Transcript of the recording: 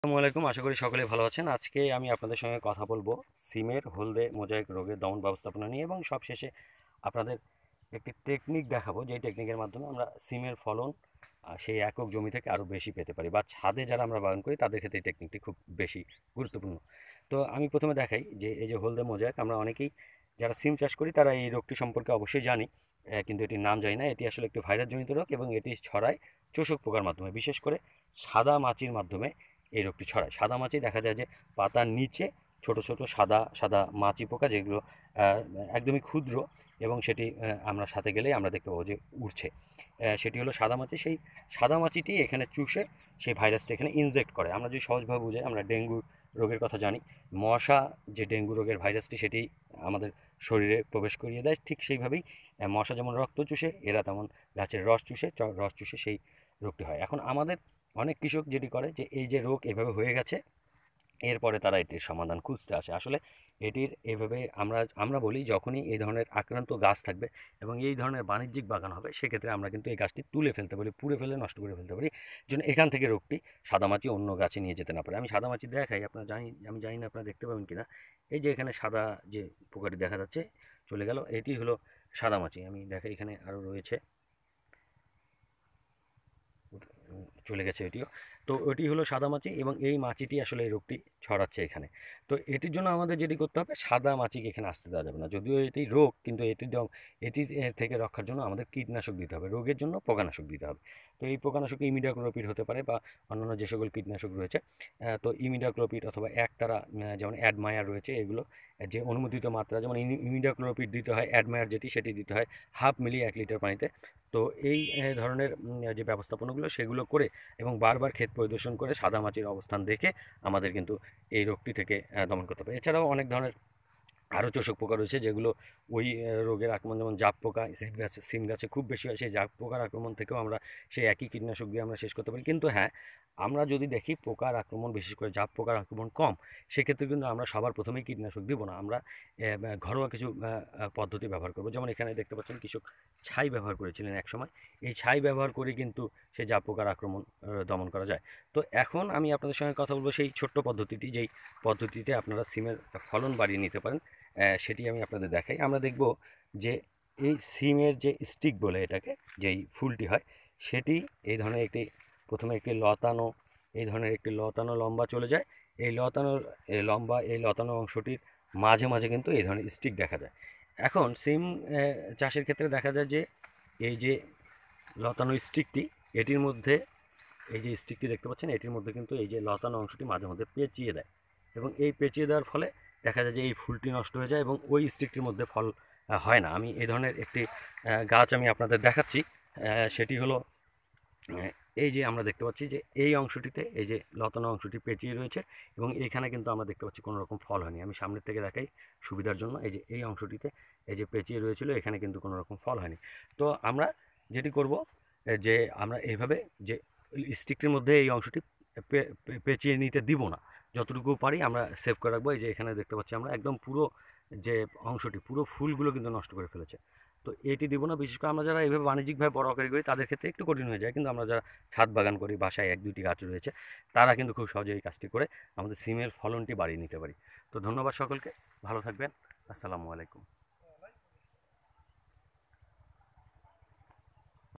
আসসালামাইকুম আলাইকুম আশা করি সকলে ভালো আছেন আজকে আমি আপনাদের সঙ্গে কথা বলবো সিমের হলদে মোজাইক রোগে দমন ব্যবস্থাপনা নিয়ে এবং সব শেষে আপনাদের একটি টেকনিক দেখাবো যে টেকনিকের মাধ্যমে আমরা সিমের ফলন সেই একক জমি থেকে আরও বেশি পেতে পারি বা ছাদে যারা আমরা বাগান করি তাদের ক্ষেত্রে এই টেকনিকটি খুব বেশি গুরুত্বপূর্ণ তো আমি প্রথমে দেখাই যে এই যে হলদে মোজাইক আমরা অনেকেই যারা সিম চাষ করি তারা এই রোগটি সম্পর্কে অবশ্যই জানি কিন্তু এটির নাম জানি না এটি আসলে একটি ভাইরাসজনিত রোগ এবং এটি ছড়ায় চোষক পোকার মাধ্যমে বিশেষ করে সাদা মাছির মাধ্যমে এই রোগটি ছড়ায় সাদা মাছি দেখা যায় যে পাতার নিচে ছোট ছোট সাদা সাদা মাছি পোকা যেগুলো একদমই ক্ষুদ্র এবং সেটি আমরা সাথে গেলেই আমরা দেখতে পাবো যে উড়ছে সেটি হলো সাদা মাছি সেই সাদা মাছিটি এখানে চুষে সেই ভাইরাসটি এখানে ইনজেক্ট করে আমরা যদি সহজভাবে বুঝাই আমরা ডেঙ্গুর রোগের কথা জানি মশা যে ডেঙ্গু রোগের ভাইরাসটি সেটি আমাদের শরীরে প্রবেশ করিয়ে দেয় ঠিক সেইভাবেই মশা যেমন রক্ত চুষে এরা তেমন গাছের রস চুষে রস চুষে সেই রোগটি হয় এখন আমাদের অনেক কৃষক যেটি করে যে এই যে রোগ এভাবে হয়ে গেছে এরপরে তারা এটির সমাধান খুঁজতে আসে আসলে এটির এভাবে আমরা আমরা বলি যখনই এই ধরনের আক্রান্ত গাছ থাকবে এবং এই ধরনের বাণিজ্যিক বাগান হবে সেক্ষেত্রে আমরা কিন্তু এই গাছটি তুলে ফেলতে পারি পুড়ে ফেলে নষ্ট করে ফেলতে পারি যেন এখান থেকে রোগটি সাদামাছি অন্য গাছে নিয়ে যেতে না পারে আমি সাদামাছি দেখাই আপনার জানি আমি জানি না আপনারা দেখতে পাবেন কি না এই যে এখানে সাদা যে পোকাটি দেখা যাচ্ছে চলে গেল এটি হলো সাদামাছি আমি দেখাই এখানে আরও রয়েছে চলে গেছে এটিও তো এটি হলো সাদা মাছি এবং এই মাছিটি আসলে এই রোগটি ছড়াচ্ছে এখানে তো এটির জন্য আমাদের যেটি করতে হবে সাদা মাছিকে এখানে আসতে দেওয়া যাবে না যদিও এটি রোগ কিন্তু এটি এটি থেকে রক্ষার জন্য আমাদের কীটনাশক দিতে হবে রোগের জন্য পোকানাশক দিতে হবে তো এই পোকানাশক ইমিডাক্রোপিড হতে পারে বা অন্যান্য যে সকল কীটনাশক রয়েছে তো ইমিডাক্লোপিড অথবা একতারা যেমন অ্যাডমায়ার রয়েছে এগুলো যে অনুমোদিত মাত্রা যেমন ইমিডাক্লোপিড দিতে হয় অ্যাডমায়ার যেটি সেটি দিতে হয় হাফ মিলি এক লিটার পানিতে তো এই ধরনের যে ব্যবস্থাপনাগুলো সেগুলো করে এবং বারবার ক্ষেত পরিদর্শন করে সাদা মাছির অবস্থান দেখে আমাদের কিন্তু এই রোগটি থেকে দমন করতে হবে এছাড়াও অনেক ধরনের আরও চোষক পোকা রয়েছে যেগুলো ওই রোগের আক্রমণ যেমন জাপ পোকা সিম গাছে সিম গাছে খুব বেশি হয় সেই জাপ পোকার আক্রমণ থেকেও আমরা সেই একই কীটনাশক দিয়ে আমরা শেষ করতে পারি কিন্তু হ্যাঁ আমরা যদি দেখি পোকার আক্রমণ বিশেষ করে জাপ পোকার আক্রমণ কম সেক্ষেত্রে কিন্তু আমরা সবার প্রথমেই কীটনাশক দিব না আমরা ঘরোয়া কিছু পদ্ধতি ব্যবহার করব যেমন এখানে দেখতে পাচ্ছেন কৃষক ছাই ব্যবহার করেছিলেন এক সময় এই ছাই ব্যবহার করে কিন্তু সেই জাপ পোকার আক্রমণ দমন করা যায় তো এখন আমি আপনাদের সঙ্গে কথা বলবো সেই ছোট্ট পদ্ধতিটি যেই পদ্ধতিতে আপনারা সিমের ফলন বাড়িয়ে নিতে পারেন সেটি আমি আপনাদের দেখাই আমরা দেখব যে এই সিমের যে স্টিক বলে এটাকে যেই ফুলটি হয় সেটি এই ধরনের একটি প্রথমে একটি লতানো এই ধরনের একটি লতানো লম্বা চলে যায় এই লতানোর লম্বা এই লতানো অংশটির মাঝে মাঝে কিন্তু এই ধরনের স্টিক দেখা যায় এখন সিম চাষের ক্ষেত্রে দেখা যায় যে এই যে লতানো স্টিকটি এটির মধ্যে এই যে স্টিকটি দেখতে পাচ্ছেন এটির মধ্যে কিন্তু এই যে লতানো অংশটি মাঝে মধ্যে পেঁচিয়ে দেয় এবং এই পেঁচিয়ে দেওয়ার ফলে দেখা যায় যে এই ফুলটি নষ্ট হয়ে যায় এবং ওই স্টিকটির মধ্যে ফল হয় না আমি এই ধরনের একটি গাছ আমি আপনাদের দেখাচ্ছি সেটি হলো এই যে আমরা দেখতে পাচ্ছি যে এই অংশটিতে এই যে লতানো অংশটি পেঁচিয়ে রয়েছে এবং এখানে কিন্তু আমরা দেখতে পাচ্ছি কোনো রকম ফল হয়নি আমি সামনের থেকে দেখাই সুবিধার জন্য এই যে এই অংশটিতে এই যে পেঁচিয়ে রয়েছিল এখানে কিন্তু কোনো রকম ফল হয়নি তো আমরা যেটি করব যে আমরা এইভাবে যে স্টিকটির মধ্যে এই অংশটি পেঁচিয়ে নিতে দিব না যতটুকু পারি আমরা সেভ করে রাখবো এই যে এখানে দেখতে পাচ্ছি আমরা একদম পুরো যে অংশটি পুরো ফুলগুলো কিন্তু নষ্ট করে ফেলেছে তো এটি দিব না বিশেষ করে আমরা যারা এইভাবে বাণিজ্যিকভাবে বড় আকারে করি তাদের ক্ষেত্রে একটু কঠিন হয়ে যায় কিন্তু আমরা যারা ছাদ বাগান করি বাসায় এক দুটি গাছ রয়েছে তারা কিন্তু খুব সহজে এই কাজটি করে আমাদের সিমের ফলনটি বাড়িয়ে নিতে পারি তো ধন্যবাদ সকলকে ভালো থাকবেন আসসালামু আলাইকুম